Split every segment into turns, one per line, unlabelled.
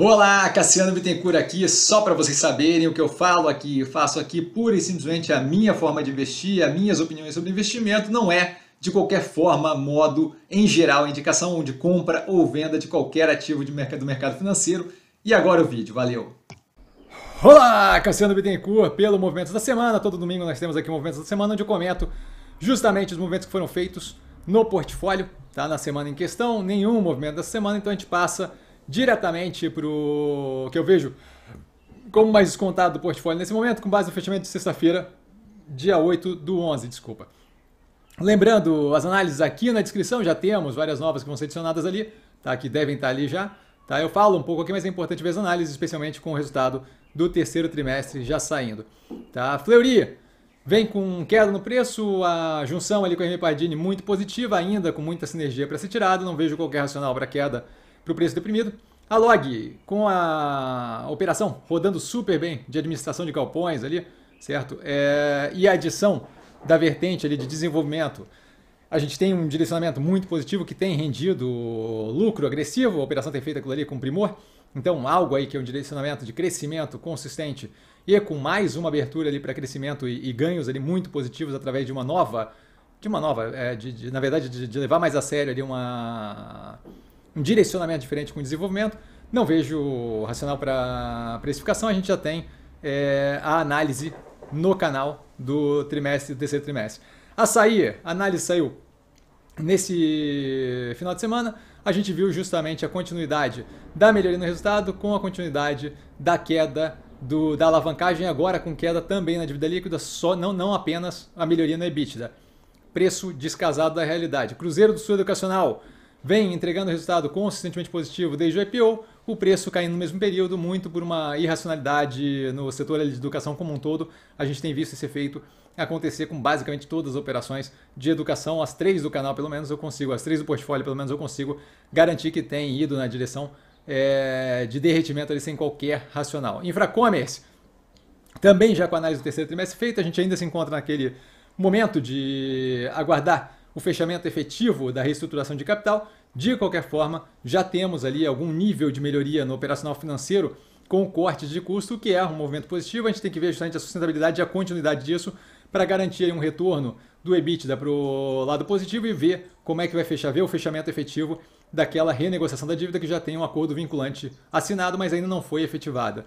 Olá, Cassiano Bittencourt aqui, só para vocês saberem o que eu falo aqui, eu faço aqui pura e simplesmente a minha forma de investir, as minhas opiniões sobre investimento, não é de qualquer forma, modo, em geral, indicação de compra ou venda de qualquer ativo de mercado, do mercado financeiro. E agora o vídeo, valeu! Olá, Cassiano Bittencourt, pelo Movimentos da Semana, todo domingo nós temos aqui o Movimentos da Semana, onde eu comento justamente os movimentos que foram feitos no portfólio, tá? Na semana em questão, nenhum movimento da semana, então a gente passa diretamente para o que eu vejo como mais descontado do portfólio nesse momento, com base no fechamento de sexta-feira, dia 8 do 11, desculpa. Lembrando, as análises aqui na descrição já temos várias novas que vão ser adicionadas ali, tá? Que devem estar tá ali já. Tá? Eu falo um pouco aqui, mas é importante ver as análises, especialmente com o resultado do terceiro trimestre já saindo. Tá? Fleury vem com queda no preço, a junção ali com a RM Pardini muito positiva ainda, com muita sinergia para ser tirada, não vejo qualquer racional para queda para o preço deprimido. A log, com a operação rodando super bem de administração de galpões ali, certo? É, e a adição da vertente ali de desenvolvimento, a gente tem um direcionamento muito positivo que tem rendido lucro agressivo, a operação tem feito aquilo ali com primor. Então, algo aí que é um direcionamento de crescimento consistente e com mais uma abertura ali para crescimento e, e, ganhos ali muito positivos através de uma nova, de uma nova, é, de, de, na verdade, de, de levar mais a sério ali uma um direcionamento diferente com o desenvolvimento. Não vejo racional para precificação. A gente já tem é, a análise no canal do trimestre, do terceiro trimestre. Açaí, a análise saiu nesse final de semana. A gente viu justamente a continuidade da melhoria no resultado com a continuidade da queda do, da alavancagem, agora com queda também na dívida líquida, só não, não apenas a melhoria no EBITDA. Preço descasado da realidade. Cruzeiro do Sul Educacional vem entregando resultado consistentemente positivo desde o IPO, o preço caindo no mesmo período, muito por uma irracionalidade no setor de educação como um todo. A gente tem visto esse efeito acontecer com basicamente todas as operações de educação, as três do canal pelo menos eu consigo, as três do portfólio pelo menos eu consigo garantir que tem ido na direção é, de derretimento ali sem qualquer racional. Infracommerce, também já com a análise do terceiro trimestre feita, a gente ainda se encontra naquele momento de aguardar o fechamento efetivo da reestruturação de capital, de qualquer forma, já temos ali algum nível de melhoria no operacional financeiro com cortes de custo, que é um movimento positivo. A gente tem que ver justamente a sustentabilidade e a continuidade disso para garantir um retorno do EBITDA para o lado positivo e ver como é que vai fechar, ver o fechamento efetivo daquela renegociação da dívida que já tem um acordo vinculante assinado, mas ainda não foi efetivada.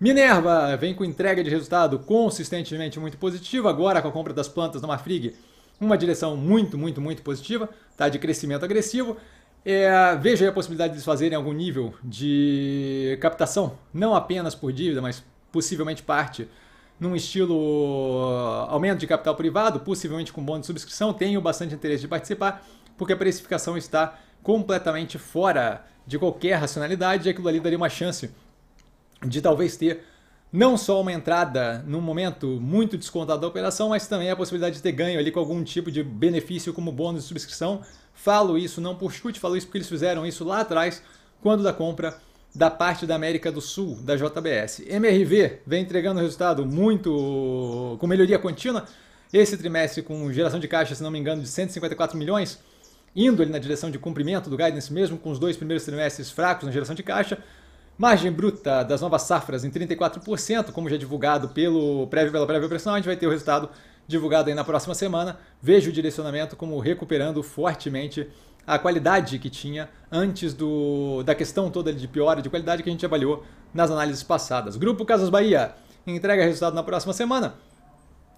Minerva vem com entrega de resultado consistentemente muito positivo, agora com a compra das plantas da Mafrig uma direção muito, muito, muito positiva, tá? de crescimento agressivo. É, veja aí a possibilidade de eles fazerem algum nível de captação, não apenas por dívida, mas possivelmente parte num estilo uh, aumento de capital privado, possivelmente com bônus de subscrição. Tenho bastante interesse de participar, porque a precificação está completamente fora de qualquer racionalidade e aquilo ali daria uma chance de talvez ter não só uma entrada num momento muito descontado da operação, mas também a possibilidade de ter ganho ali com algum tipo de benefício como bônus de subscrição. Falo isso não por chute, falo isso porque eles fizeram isso lá atrás, quando da compra da parte da América do Sul, da JBS. MRV vem entregando resultado muito com melhoria contínua. Esse trimestre com geração de caixa, se não me engano, de 154 milhões, indo ali na direção de cumprimento do guidance mesmo, com os dois primeiros trimestres fracos na geração de caixa. Margem bruta das novas safras em 34%, como já divulgado pelo prévio, pela prévia operacional, a gente vai ter o resultado divulgado aí na próxima semana. Vejo o direcionamento como recuperando fortemente a qualidade que tinha antes do, da questão toda de piora de qualidade que a gente avaliou nas análises passadas. Grupo Casas Bahia entrega resultado na próxima semana.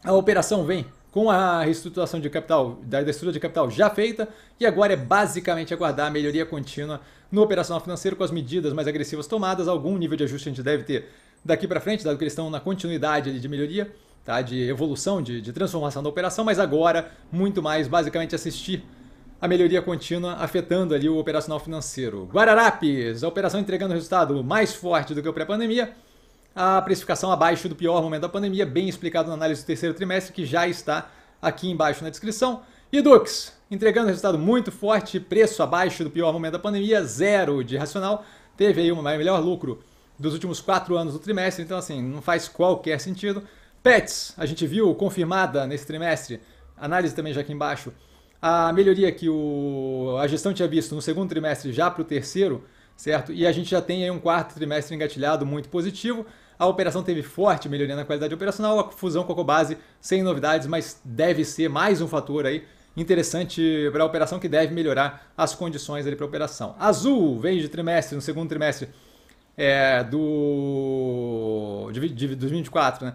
A operação vem com a reestruturação de capital, da estrutura de capital já feita, e agora é basicamente aguardar a melhoria contínua no operacional financeiro com as medidas mais agressivas tomadas, algum nível de ajuste a gente deve ter daqui para frente, dado que eles estão na continuidade de melhoria, tá? de evolução, de, de transformação da operação, mas agora muito mais basicamente assistir a melhoria contínua afetando ali o operacional financeiro. Guararapes, a operação entregando resultado mais forte do que o pré-pandemia, a precificação abaixo do pior momento da pandemia, bem explicado na análise do terceiro trimestre, que já está aqui embaixo na descrição. E Dux, entregando resultado muito forte, preço abaixo do pior momento da pandemia, zero de racional, teve aí o melhor lucro dos últimos quatro anos do trimestre, então assim, não faz qualquer sentido. Pets, a gente viu confirmada nesse trimestre, análise também já aqui embaixo, a melhoria que o, a gestão tinha visto no segundo trimestre já para o terceiro, certo? E a gente já tem aí um quarto trimestre engatilhado muito positivo. A operação teve forte melhoria na qualidade operacional, a fusão com a Cobase sem novidades, mas deve ser mais um fator aí interessante para a operação que deve melhorar as condições ali para a operação. Azul veio de trimestre, no segundo trimestre é, do de, de, 2024, né?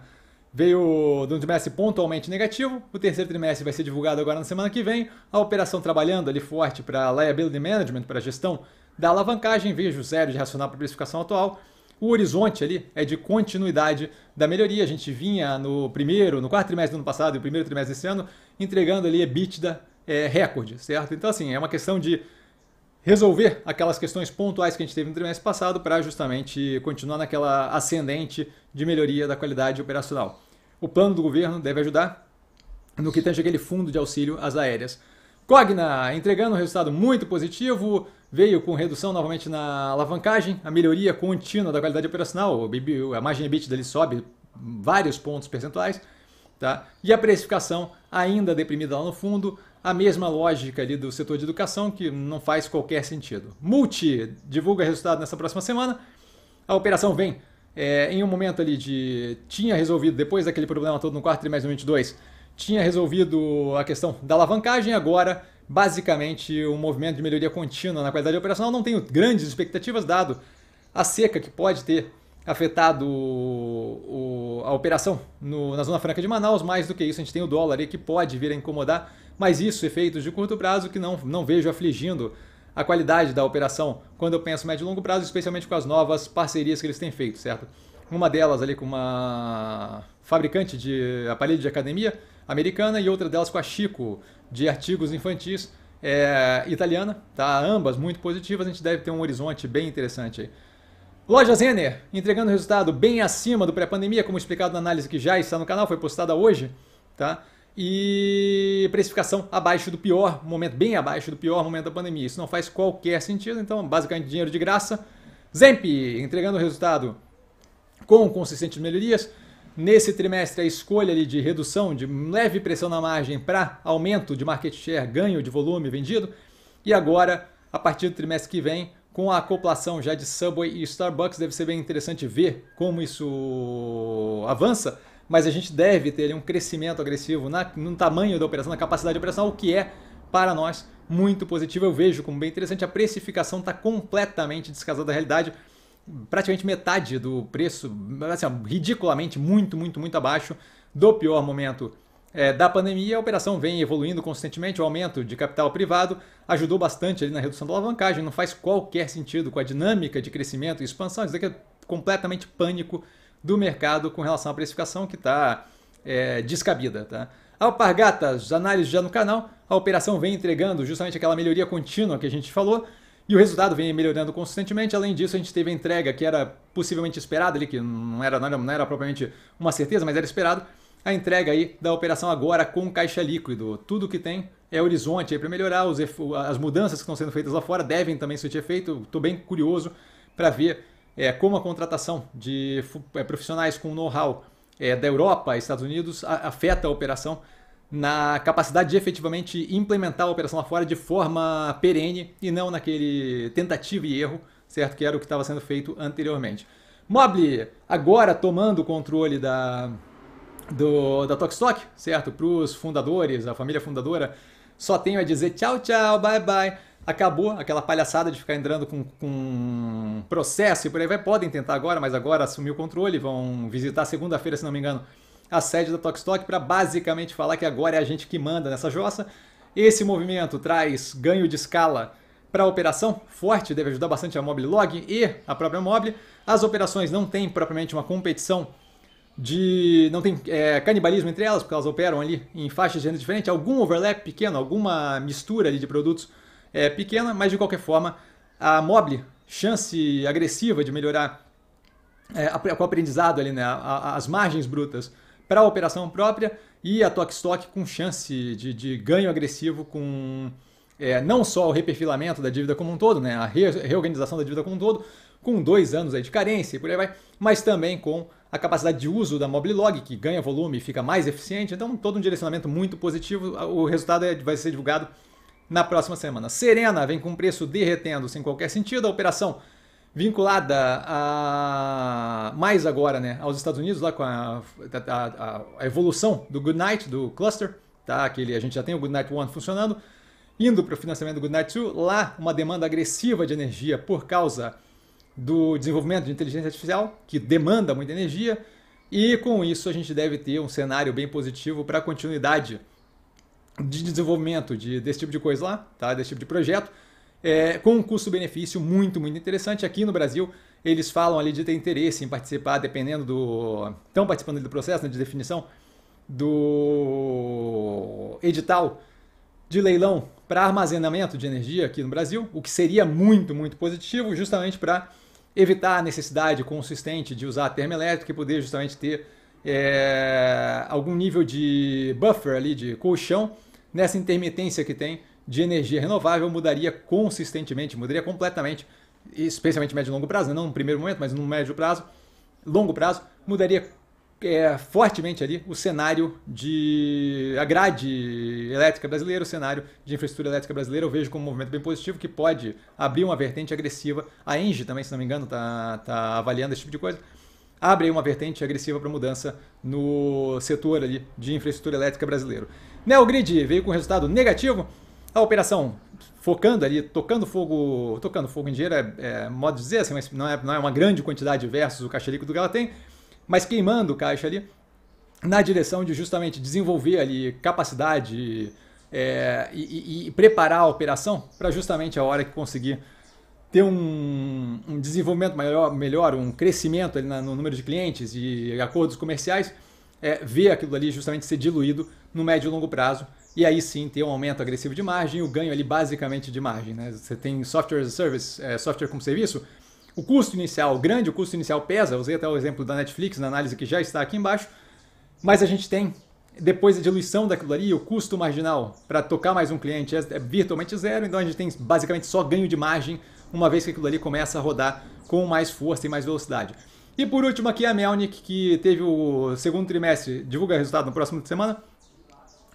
Veio do trimestre pontualmente negativo, o terceiro trimestre vai ser divulgado agora na semana que vem. A operação trabalhando ali forte para liability management, para gestão da alavancagem, vejo zero de racional para a precificação atual. O horizonte ali é de continuidade da melhoria. A gente vinha no primeiro, no quarto trimestre do ano passado e o primeiro trimestre desse ano, entregando ali EBITDA é, recorde, certo? Então, assim, é uma questão de resolver aquelas questões pontuais que a gente teve no trimestre passado para justamente continuar naquela ascendente de melhoria da qualidade operacional. O plano do governo deve ajudar no que tange aquele fundo de auxílio às aéreas. Cogna entregando um resultado muito positivo, veio com redução novamente na alavancagem, a melhoria contínua da qualidade operacional, a margem EBITDA dele sobe vários pontos percentuais, tá? e a precificação ainda deprimida lá no fundo, a mesma lógica ali do setor de educação que não faz qualquer sentido. Multi divulga resultado nessa próxima semana, a operação vem é, em um momento ali de... tinha resolvido depois daquele problema todo no quarto trimestre de 2022, tinha resolvido a questão da alavancagem, agora basicamente um movimento de melhoria contínua na qualidade operacional. Não tenho grandes expectativas, dado a seca que pode ter afetado o, a operação no, na Zona Franca de Manaus. Mais do que isso, a gente tem o dólar aí que pode vir a incomodar, mas isso, efeitos de curto prazo que não, não vejo afligindo a qualidade da operação quando eu penso médio e longo prazo, especialmente com as novas parcerias que eles têm feito, certo? Uma delas ali com uma fabricante de aparelho de academia, americana e outra delas com a Chico, de artigos infantis, é, italiana, tá? Ambas muito positivas, a gente deve ter um horizonte bem interessante aí. Loja Zener, entregando resultado bem acima do pré-pandemia, como explicado na análise que já está no canal, foi postada hoje, tá? E precificação abaixo do pior momento, bem abaixo do pior momento da pandemia. Isso não faz qualquer sentido, então basicamente dinheiro de graça. Zemp, entregando resultado com consistentes melhorias. Nesse trimestre, a escolha ali de redução, de leve pressão na margem para aumento de market share, ganho de volume vendido. E agora, a partir do trimestre que vem, com a acoplação já de Subway e Starbucks, deve ser bem interessante ver como isso avança. Mas a gente deve ter ali, um crescimento agressivo na, no tamanho da operação, na capacidade operacional, o que é, para nós, muito positivo. Eu vejo como bem interessante. A precificação está completamente descasada da realidade praticamente metade do preço, assim, ridiculamente muito, muito, muito abaixo do pior momento é, da pandemia. A operação vem evoluindo constantemente. o aumento de capital privado ajudou bastante ali na redução da alavancagem, não faz qualquer sentido com a dinâmica de crescimento e expansão, isso daqui é completamente pânico do mercado com relação à precificação que está é, eh, descabida. Tá? Alpargatas, análise já no canal, a operação vem entregando justamente aquela melhoria contínua que a gente falou, e o resultado vem melhorando constantemente. Além disso, a gente teve a entrega que era possivelmente esperada ali, que não era, não era, não era propriamente uma certeza, mas era esperado. A entrega aí da operação agora com caixa líquido. Tudo que tem é horizonte para melhorar. Os, as mudanças que estão sendo feitas lá fora devem também surtir efeito. Estou bem curioso para ver é, como a contratação de é, profissionais com know-how é, da Europa Estados Unidos afeta a operação na capacidade de efetivamente implementar a operação lá fora de forma perene e não naquele tentativa e erro, certo? Que era o que estava sendo feito anteriormente. Mobile agora tomando o controle da, do, da Tokstok, certo? Para os fundadores, a família fundadora, só tenho a dizer tchau, tchau, bye, bye. Acabou aquela palhaçada de ficar entrando com, com processo e por aí vai. Podem tentar agora, mas agora assumiu o controle, vão visitar segunda-feira, se não me engano, a sede da Tokstok para basicamente falar que agora é a gente que manda nessa jossa. Esse movimento traz ganho de escala para a operação forte, deve ajudar bastante a Mobile Log e a própria Mobile. As operações não têm propriamente uma competição de. não tem é, canibalismo entre elas, porque elas operam ali em faixas de renda diferente, algum overlap pequeno, alguma mistura ali de produtos é, pequena, mas de qualquer forma, a Mobile, chance agressiva de melhorar é, com o aprendizado ali, né? as margens brutas para a operação própria e a Tokstok com chance de, de ganho agressivo com é, não só o reperfilamento da dívida como um todo, né, a re reorganização da dívida como um todo, com dois anos aí de carência e por aí vai, mas também com a capacidade de uso da Moblilog, que ganha volume e fica mais eficiente. Então, todo um direcionamento muito positivo. O resultado é, vai ser divulgado na próxima semana. Serena vem com preço derretendo sem qualquer sentido. A operação vinculada a mais agora, né, aos Estados Unidos lá com a, a, a evolução do Goodnight do cluster, tá? aquele a gente já tem o Goodnight One funcionando, indo para o financiamento do Goodnight Two, lá uma demanda agressiva de energia por causa do desenvolvimento de inteligência artificial, que demanda muita energia, e com isso a gente deve ter um cenário bem positivo para a continuidade de desenvolvimento de, desse tipo de coisa lá, tá? desse tipo de projeto, é, com um custo-benefício muito, muito interessante. Aqui no Brasil, eles falam ali de ter interesse em participar, dependendo do. estão participando do processo né, de definição do edital de leilão para armazenamento de energia aqui no Brasil, o que seria muito, muito positivo, justamente para evitar a necessidade consistente de usar a termoelétrica e poder justamente ter é, algum nível de buffer ali, de colchão, nessa intermitência que tem de energia renovável mudaria consistentemente, mudaria completamente, especialmente médio e longo prazo, né? não no primeiro momento, mas no médio prazo, longo prazo, mudaria é, fortemente ali o cenário de a grade elétrica brasileira, o cenário de infraestrutura elétrica brasileira, eu vejo como um movimento bem positivo que pode abrir uma vertente agressiva. A Engie também, se não me engano, está tá avaliando esse tipo de coisa. Abre uma vertente agressiva para mudança no setor ali de infraestrutura elétrica brasileiro. Neogrid veio com resultado negativo, a operação focando ali, tocando fogo, tocando fogo em dinheiro, é, é modo de dizer assim, mas não é, não é uma grande quantidade de versos o caixa líquido que ela tem, mas queimando o caixa ali na direção de justamente desenvolver ali capacidade é, e, e, e, preparar a operação para justamente a hora que conseguir ter um, um desenvolvimento maior, melhor, um crescimento na, no número de clientes e acordos comerciais, é, ver aquilo ali justamente ser diluído no médio e longo prazo e aí sim tem um aumento agressivo de margem, o ganho ali basicamente de margem. Né? Você tem software as a service, é, software como serviço, o custo inicial grande, o custo inicial pesa, usei até o exemplo da Netflix na análise que já está aqui embaixo, mas a gente tem depois a diluição daquilo ali, o custo marginal para tocar mais um cliente é, é virtualmente zero, então a gente tem basicamente só ganho de margem uma vez que aquilo ali começa a rodar com mais força e mais velocidade. E por último aqui a Melnik, que teve o segundo trimestre, divulga resultado na próxima semana,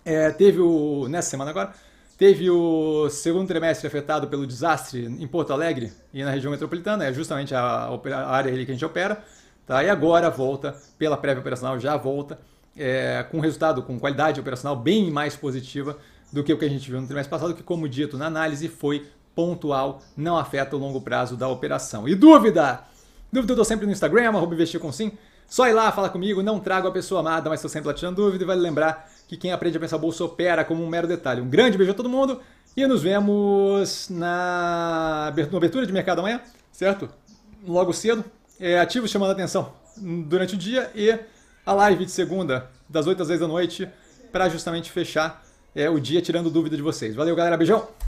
é, teve o. Nessa semana agora, teve o segundo trimestre afetado pelo desastre em Porto Alegre e na região metropolitana, é justamente a, a área ali que a gente opera. Tá? E agora volta, pela prévia operacional, já volta, é, com resultado, com qualidade operacional bem mais positiva do que o que a gente viu no trimestre passado, que, como dito na análise, foi pontual, não afeta o longo prazo da operação. E dúvida? Dúvida eu tô sempre no Instagram, arroba investir com sim. Só ir lá, fala comigo, não trago a pessoa amada, mas estou sempre lá tirando dúvida e vale lembrar que quem aprende a pensar bolsa opera como um mero detalhe. Um grande beijo a todo mundo e nos vemos na abertura de mercado amanhã, certo? Logo cedo. É, ativo chamando a atenção durante o dia e a live de segunda, das 8 às 10 da noite, para justamente fechar é, o dia tirando dúvida de vocês. Valeu, galera. Beijão!